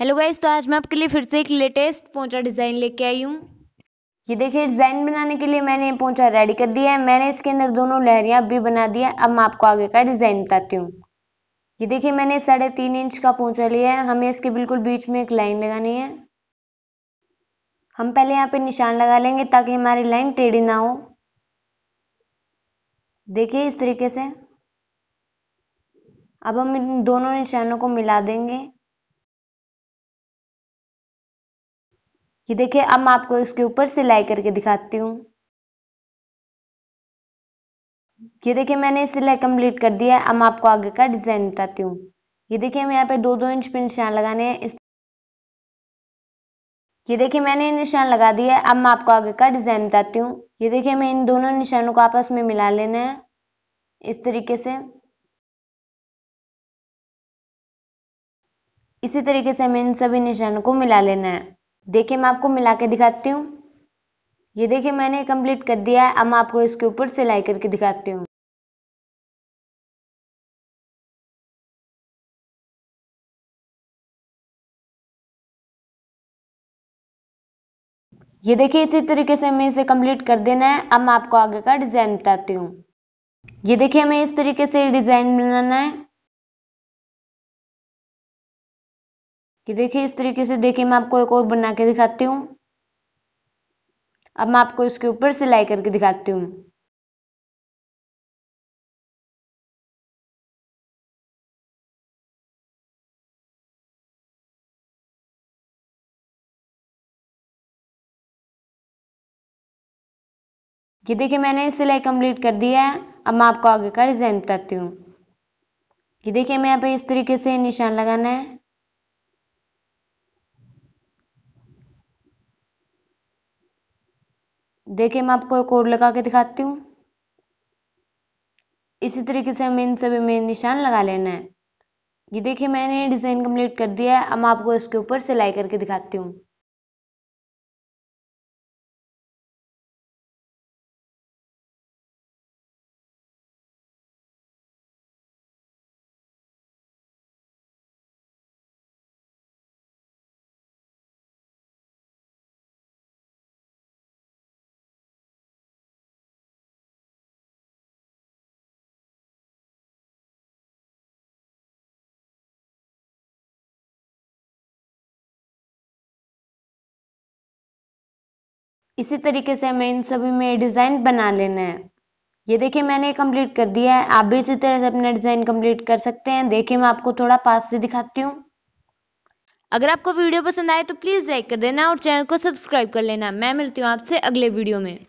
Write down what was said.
hello guys तो आज मैं आपके लिए फिर से एक लेटेस्ट पोंचा डिज़ाइन लेके आई हूँ ये देखिए डिज़ाइन बनाने के लिए मैंने पोंचा रेडी कर दिया है मैंने इसके अंदर दोनों लहरियाँ भी बना दिया अब मैं आपको आगे का डिज़ाइन बताती हूँ ये देखिए मैंने साढ़े तीन इंच का पोंचा लिया है हमें इसके बिल्कुल बीच में एक लाइन लगानी है हम पहले यहाँ पे निशान लगा लेंगे ताकि हमारी लाइन टेढ़ी ना हो देखिए इस तरीके से अब हम इन दोनों निशानों को मिला देंगे ये देखिए अब मैं आपको इसके ऊपर सिलाई करके दिखाती हूँ ये देखिए मैंने सिलाई कंप्लीट कर दिया है अब मैं आपको आगे का डिजाइन बताती हूँ ये देखिए हम यहाँ पे दो दो इंच पे निशान लगाने हैं इस ये देखिए मैंने निशान लगा दिया है अब मैं आपको आगे का डिजाइन बताती हूँ ये देखिए हमें इन दोनों निशानों को आपस में मिला लेना है इस तरीके से इसी तरीके से हमें इन सभी निशानों को मिला लेना है देखिए मैं आपको मिला के दिखाती हूँ ये देखिए मैंने कंप्लीट कर दिया है अब मैं आपको इसके ऊपर सिलाई करके दिखाती हूँ ये देखिए इसी तरीके से हमें इसे कंप्लीट कर देना है अब मैं आपको आगे का डिज़ाइन बताती हूँ ये देखिए हमें इस तरीके से डिज़ाइन बनाना है कि देखिए इस तरीके से देखिए मैं आपको एक और बना के दिखाती हूँ अब मैं आपको इसके ऊपर सिलाई करके दिखाती हूँ ये देखिए मैंने सिलाई कंप्लीट कर दिया है अब मैं आपको आगे का डिज़ाइन बताती हूँ ये देखिए मैं यहाँ पे इस तरीके से निशान लगाना है देखिए मैं आपको एक और लगा के दिखाती हूँ इसी तरीके से हमें इन सभी में निशान लगा लेना है ये देखिए मैंने डिज़ाइन कंप्लीट कर दिया है अब मैं आपको इसके ऊपर सिलाई करके दिखाती हूँ इसी तरीके से हमें इन सभी में डिज़ाइन बना लेना है ये देखिए मैंने कंप्लीट कर दिया है आप भी इसी तरह से अपना डिज़ाइन कंप्लीट कर सकते हैं देखिए मैं आपको थोड़ा पास से दिखाती हूँ अगर आपको वीडियो पसंद आए तो प्लीज़ लाइक कर देना और चैनल को सब्सक्राइब कर लेना मैं मिलती हूँ आपसे अगले वीडियो में